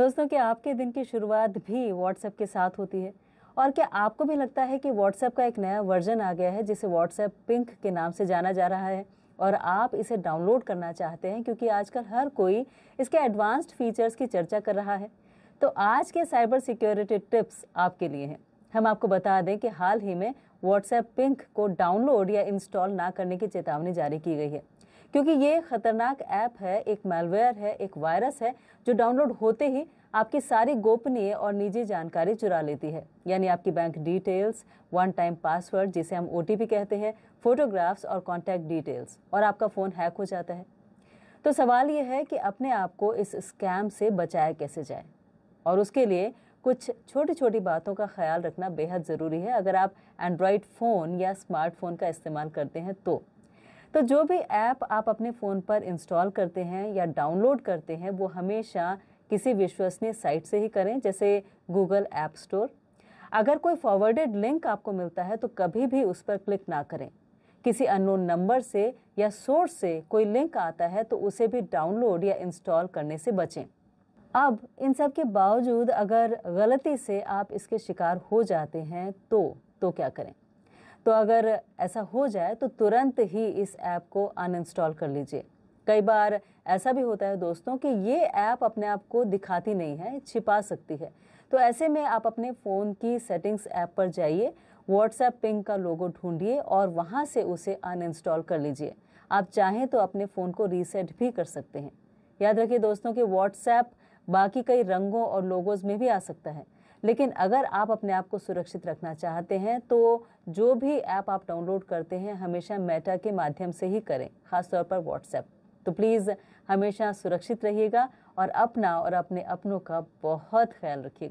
दोस्तों क्या आपके दिन की शुरुआत भी व्हाट्सएप के साथ होती है और क्या आपको भी लगता है कि व्हाट्सएप का एक नया वर्जन आ गया है जिसे व्हाट्सएप पिंक के नाम से जाना जा रहा है और आप इसे डाउनलोड करना चाहते हैं क्योंकि आजकल हर कोई इसके एडवांस्ड फीचर्स की चर्चा कर रहा है तो आज के साइबर सिक्योरिटी टिप्स आपके लिए हैं हम आपको बता दें कि हाल ही में व्हाट्सएप पिंक को डाउनलोड या इंस्टॉल ना करने की चेतावनी जारी की गई है क्योंकि ये ख़तरनाक ऐप है एक मेलवेयर है एक वायरस है जो डाउनलोड होते ही आपकी सारी गोपनीय और निजी जानकारी चुरा लेती है यानी आपकी bank details one time password जिसे हम ओ कहते हैं फोटोग्राफ्स और कॉन्टैक्ट डिटेल्स और आपका फ़ोन हैक हो जाता है तो सवाल ये है कि अपने आप को इस स्कैम से बचाया कैसे जाए और उसके लिए कुछ छोटी छोटी बातों का ख्याल रखना बेहद ज़रूरी है अगर आप एंड्रॉयड फ़ोन या स्मार्टफोन का इस्तेमाल करते हैं तो तो जो भी ऐप आप अपने फ़ोन पर इंस्टॉल करते हैं या डाउनलोड करते हैं वो हमेशा किसी विश्वसनीय साइट से ही करें जैसे गूगल ऐप स्टोर अगर कोई फॉरवर्डेड लिंक आपको मिलता है तो कभी भी उस पर क्लिक ना करें किसी अननोन नंबर से या सोर्स से कोई लिंक आता है तो उसे भी डाउनलोड या इंस्टॉल करने से बचें अब इन सब के बावजूद अगर गलती से आप इसके शिकार हो जाते हैं तो तो क्या करें तो अगर ऐसा हो जाए तो तुरंत ही इस ऐप को अनइंस्टॉल कर लीजिए कई बार ऐसा भी होता है दोस्तों कि ये ऐप अपने आप को दिखाती नहीं है छिपा सकती है तो ऐसे में आप अपने फ़ोन की सेटिंग्स ऐप पर जाइए व्हाट्सएप पिंग का लोगो ढूंढिए और वहाँ से उसे अनइंस्टॉल कर लीजिए आप चाहें तो अपने फ़ोन को रीसेट भी कर सकते हैं याद रखिए दोस्तों कि व्हाट्सएप बाकी कई रंगों और लोगोज़ में भी आ सकता है लेकिन अगर आप अपने आप को सुरक्षित रखना चाहते हैं तो जो भी ऐप आप डाउनलोड करते हैं हमेशा मेटा के माध्यम से ही करें खासतौर पर व्हाट्सएप तो प्लीज़ हमेशा सुरक्षित रहिएगा और अपना और अपने अपनों का बहुत ख्याल रखिएगा